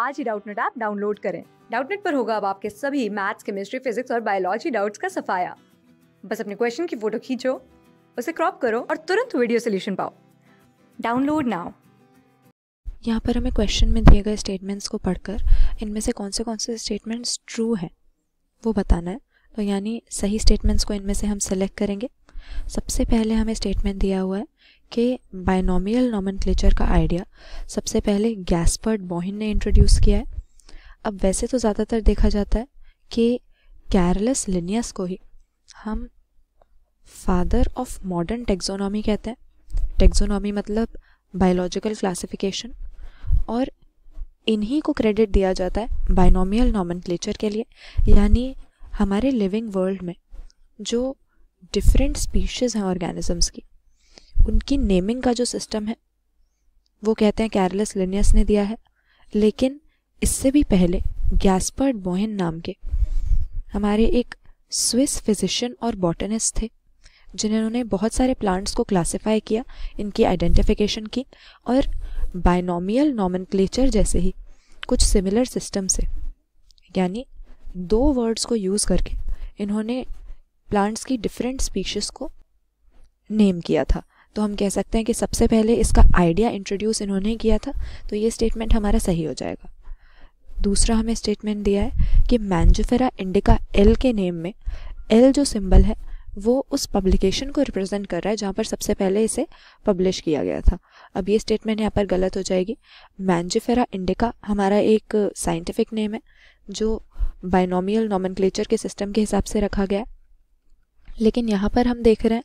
आज ही Doubtnut app download करें डाउटनेट पर होगा अब आपके सभी मैथ्स केमिस्ट्री फिजिक्स और बायोलॉजी डाउट्स का सफाया बस अपने क्वेश्चन की फोटो खींचो उसे क्रॉप करो और तुरंत वीडियो सोल्यूशन पाओ डाउनलोड नाउ यहाँ पर हमें क्वेश्चन में दिए गए स्टेटमेंट्स को पढ़कर इनमें से कौन से कौन से स्टेटमेंट्स ट्रू हैं वो बताना है तो यानी सही स्टेटमेंट्स को इनमें से हम सेलेक्ट करेंगे सबसे पहले हमें स्टेटमेंट दिया हुआ है के बायनोमियल नॉमेनक्लेचर का आइडिया सबसे पहले गैसपर्ट बोहिन ने इंट्रोड्यूस किया है अब वैसे तो ज़्यादातर देखा जाता है कि कैरलस लिनियस को ही हम फादर ऑफ मॉडर्न टेक्सोनॉमी कहते हैं टेक्सोनॉमी मतलब बायोलॉजिकल क्लासिफिकेशन और इन्हीं को क्रेडिट दिया जाता है बायनोमियल नॉमेनक्लेचर के लिए यानी हमारे लिविंग वर्ल्ड में जो डिफरेंट स्पीशीज़ हैं ऑर्गेनिजम्स की उनकी नेमिंग का जो सिस्टम है वो कहते हैं कैरलस लिनियस ने दिया है लेकिन इससे भी पहले गैसपर्ड बोहेन नाम के हमारे एक स्विस फिजिशियन और बॉटनिस्ट थे जिन्होंने बहुत सारे प्लांट्स को क्लासिफाई किया इनकी आइडेंटिफिकेशन की और बाइनोमियल नॉमनक्लेचर जैसे ही कुछ सिमिलर सिस्टम से यानी दो वर्ड्स को यूज़ करके इन्होंने प्लांट्स की डिफरेंट स्पीशीज़ को नेम किया था तो हम कह सकते हैं कि सबसे पहले इसका आइडिया इंट्रोड्यूस इन्होंने किया था तो ये स्टेटमेंट हमारा सही हो जाएगा दूसरा हमें स्टेटमेंट दिया है कि मैंजफेरा इंडिका एल के नेम में एल जो सिंबल है वो उस पब्लिकेशन को रिप्रेजेंट कर रहा है जहाँ पर सबसे पहले इसे पब्लिश किया गया था अब ये स्टेटमेंट यहाँ पर गलत हो जाएगी मैंजिफेरा इंडिका हमारा एक साइंटिफिक नेम है जो बाइनोमियल नॉमनक्लेचर के सिस्टम के हिसाब से रखा गया है लेकिन यहाँ पर हम देख रहे हैं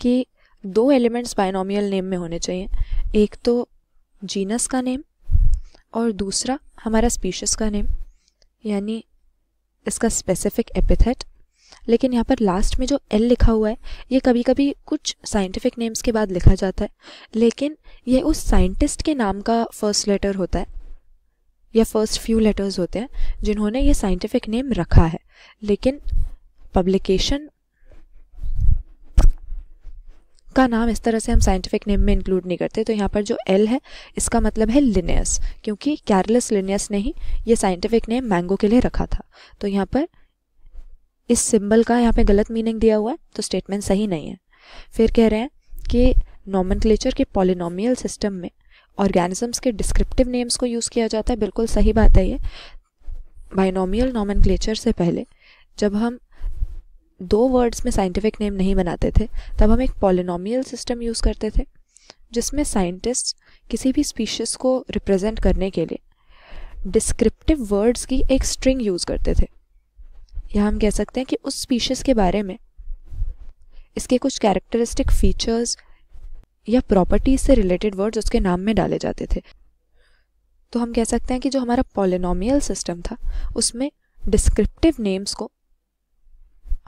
कि दो एलिमेंट्स बायनोमियल नेम में होने चाहिए एक तो जीनस का नेम और दूसरा हमारा स्पीशस का नेम यानी इसका स्पेसिफिक एपिथेट लेकिन यहाँ पर लास्ट में जो एल लिखा हुआ है ये कभी कभी कुछ साइंटिफिक नेम्स के बाद लिखा जाता है लेकिन ये उस साइंटिस्ट के नाम का फर्स्ट लेटर होता है या फर्स्ट फ्यू लेटर्स होते हैं जिन्होंने ये साइंटिफिक नेम रखा है लेकिन पब्लिकेशन का नाम इस तरह से हम साइंटिफिक नेम में इंक्लूड नहीं करते तो यहाँ पर जो एल है इसका मतलब है लिनियस क्योंकि कैरलेस लिनियस ने ही ये साइंटिफिक नेम मैंगो के लिए रखा था तो यहाँ पर इस सिंबल का यहाँ पे गलत मीनिंग दिया हुआ है तो स्टेटमेंट सही नहीं है फिर कह रहे हैं कि नॉमन के पॉलिनोमियल सिस्टम में ऑर्गेनिजम्स के डिस्क्रिप्टिव नेम्स को यूज़ किया जाता है बिल्कुल सही बात है ये बाइनोमियल नॉमन से पहले जब हम दो वर्ड्स में साइंटिफिक नेम नहीं बनाते थे तब हम एक पॉलिनोमियल सिस्टम यूज़ करते थे जिसमें साइंटिस्ट किसी भी स्पीशीज़ को रिप्रेजेंट करने के लिए डिस्क्रिप्टिव वर्ड्स की एक स्ट्रिंग यूज़ करते थे या हम कह सकते हैं कि उस स्पीशीज़ के बारे में इसके कुछ कैरेक्टरिस्टिक फीचर्स या प्रॉपर्टीज से रिलेटेड वर्ड्स उसके नाम में डाले जाते थे तो हम कह सकते हैं कि जो हमारा पॉलिनोमियल सिस्टम था उसमें डिस्क्रिप्टिव नेम्स को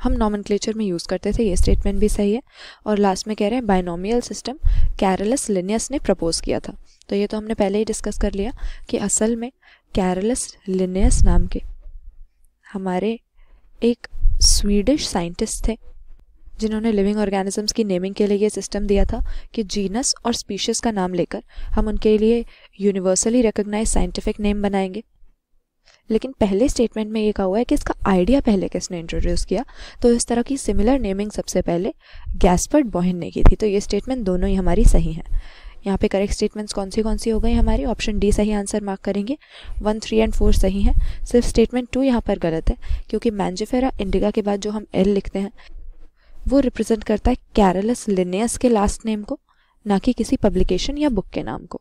हम नॉमन में यूज़ करते थे ये स्टेटमेंट भी सही है और लास्ट में कह रहे हैं बाइनोमियल सिस्टम कैरलस लिनियस ने प्रपोज किया था तो ये तो हमने पहले ही डिस्कस कर लिया कि असल में कैरलस लिनियस नाम के हमारे एक स्वीडिश साइंटिस्ट थे जिन्होंने लिविंग ऑर्गेनिजम्स की नेमिंग के लिए ये सिस्टम दिया था कि जीनस और स्पीशीज़ का नाम लेकर हम उनके लिए यूनिवर्सली रिकग्नाइज साइंटिफिक नेम बनाएंगे लेकिन पहले स्टेटमेंट में ये कहा हुआ है कि इसका आइडिया पहले किसने इंट्रोड्यूस किया तो इस तरह की सिमिलर नेमिंग सबसे पहले गैसपर्ट बोहन ने की थी तो ये स्टेटमेंट दोनों ही हमारी सही हैं यहाँ पे करेक्ट स्टेटमेंट्स कौन सी कौन सी हो गई हमारी ऑप्शन डी सही आंसर मार्क करेंगे वन थ्री एंड फोर सही हैं सिर्फ स्टेटमेंट टू यहाँ पर गलत है क्योंकि मैंजिफेरा इंडिगा के बाद जो हम एल लिखते हैं वो रिप्रेजेंट करता है कैरलस लिनियस के लास्ट नेम को ना कि किसी पब्लिकेशन या बुक के नाम को